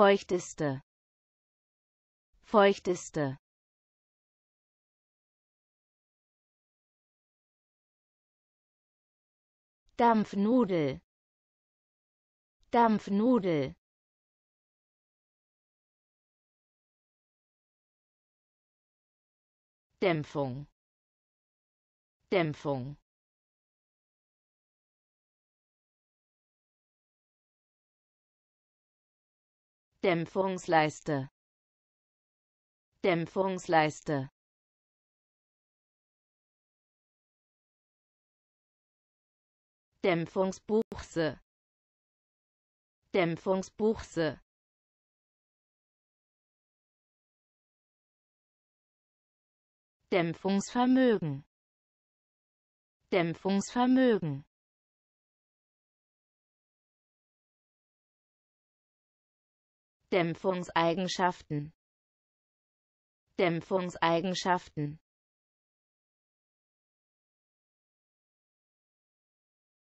feuchteste feuchteste Dampfnudel Dampfnudel Dämpfung Dämpfung Dämpfungsleiste Dämpfungsleiste Dämpfungsbuchse Dämpfungsbuchse Dämpfungsvermögen Dämpfungsvermögen Dämpfungseigenschaften Dämpfungseigenschaften